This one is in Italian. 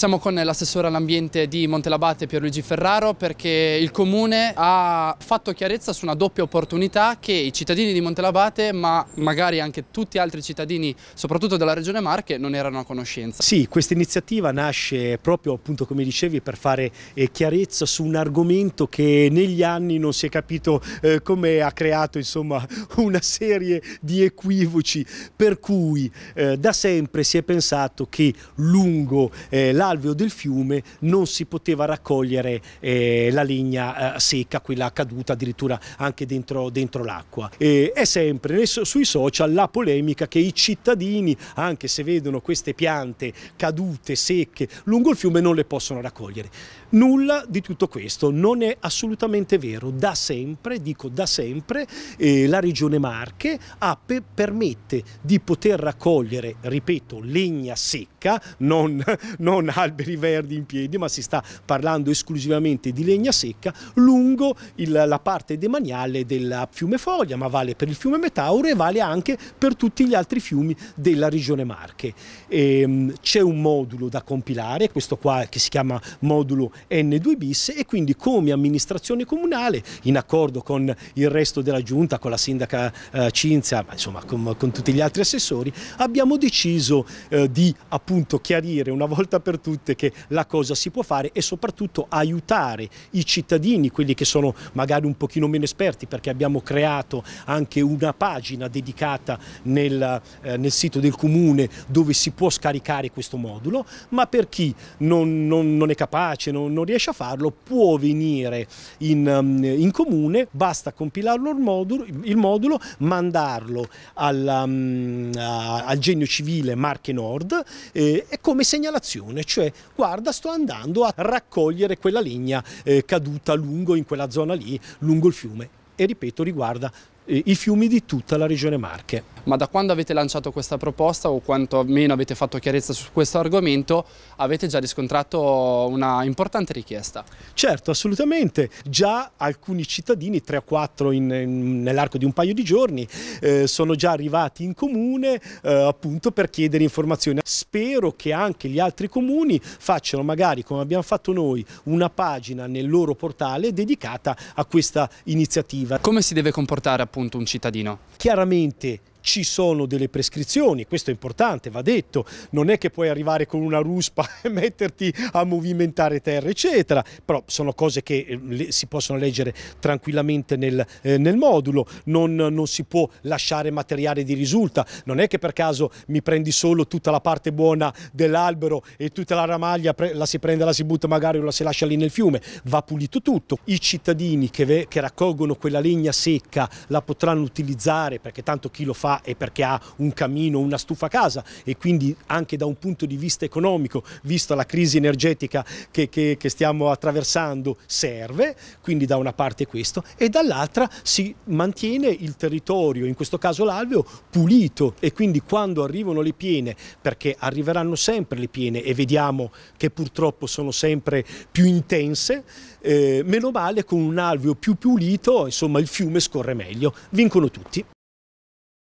Siamo con l'assessore all'ambiente di Montelabate Pierluigi Ferraro perché il comune ha fatto chiarezza su una doppia opportunità che i cittadini di Montelabate ma magari anche tutti gli altri cittadini soprattutto della regione Marche non erano a conoscenza. Sì, questa iniziativa nasce proprio appunto come dicevi per fare eh, chiarezza su un argomento che negli anni non si è capito eh, come ha creato insomma una serie di equivoci per cui eh, da sempre si è pensato che lungo la dell'alve del fiume non si poteva raccogliere eh, la legna eh, secca, quella caduta addirittura anche dentro, dentro l'acqua. è sempre sui social la polemica che i cittadini, anche se vedono queste piante cadute, secche, lungo il fiume non le possono raccogliere. Nulla di tutto questo non è assolutamente vero. Da sempre, dico da sempre, eh, la regione Marche ha, permette di poter raccogliere, ripeto, legna secca non, non alberi verdi in piedi, ma si sta parlando esclusivamente di legna secca, lungo il, la parte demaniale del fiume Foglia, ma vale per il fiume Metauro e vale anche per tutti gli altri fiumi della regione Marche. Ehm, c'è un modulo da compilare, questo qua che si chiama modulo N2 bis e quindi come amministrazione comunale, in accordo con il resto della giunta, con la sindaca eh, Cinzia, ma insomma con, con, tutti gli altri assessori, abbiamo deciso eh, di appunto appunto chiarire una volta per tutte che la cosa si può fare e soprattutto aiutare i cittadini, quelli che sono magari un pochino meno esperti perché abbiamo creato anche una pagina dedicata nel, eh, nel sito del comune dove si può scaricare questo modulo, ma per chi non, non, non è capace, non, non, riesce a farlo, può venire in, ehm, in comune, basta compilarlo il modulo, il modulo mandarlo alla, mm, al genio civile Marche Nord, eh, come segnalazione, cioè guarda sto andando a raccogliere quella legna eh, caduta lungo in quella zona lì, lungo il fiume e ripeto riguarda i fiumi di tutta la regione Marche. Ma da quando avete lanciato questa proposta o quantomeno avete fatto chiarezza su questo argomento avete già riscontrato una importante richiesta? Certo, assolutamente. Già alcuni cittadini, 3 o 4 nell'arco di un paio di giorni, eh, sono già arrivati in comune eh, appunto per chiedere informazioni. Spero che anche gli altri comuni facciano magari come abbiamo fatto noi una pagina nel loro portale dedicata a questa iniziativa. Come si deve comportare appunto? appunto un cittadino. Chiaramente ci sono delle prescrizioni, questo è importante, va detto, non è che puoi arrivare con una ruspa e metterti a movimentare terra, eccetera, però sono cose che eh, si possono leggere tranquillamente nel, eh, nel modulo, non, non, si può lasciare materiale di risulta, non è che per caso mi prendi solo tutta la parte buona dell'albero e tutta la ramaglia la si prende, la si butta magari o la si lascia lì nel fiume, va pulito tutto. I cittadini che, che raccolgono quella legna secca la potranno utilizzare perché tanto chi lo fa fa è perché ha un camino, una stufa a casa e quindi anche da un punto di vista economico, vista la crisi energetica che, che, che stiamo attraversando, serve, quindi da una parte questo e dall'altra si mantiene il territorio, in questo caso l'alveo, pulito e quindi quando arrivano le piene, perché arriveranno sempre le piene e vediamo che purtroppo sono sempre più intense, eh, meno male con un alveo più pulito, insomma il fiume scorre meglio, vincono tutti.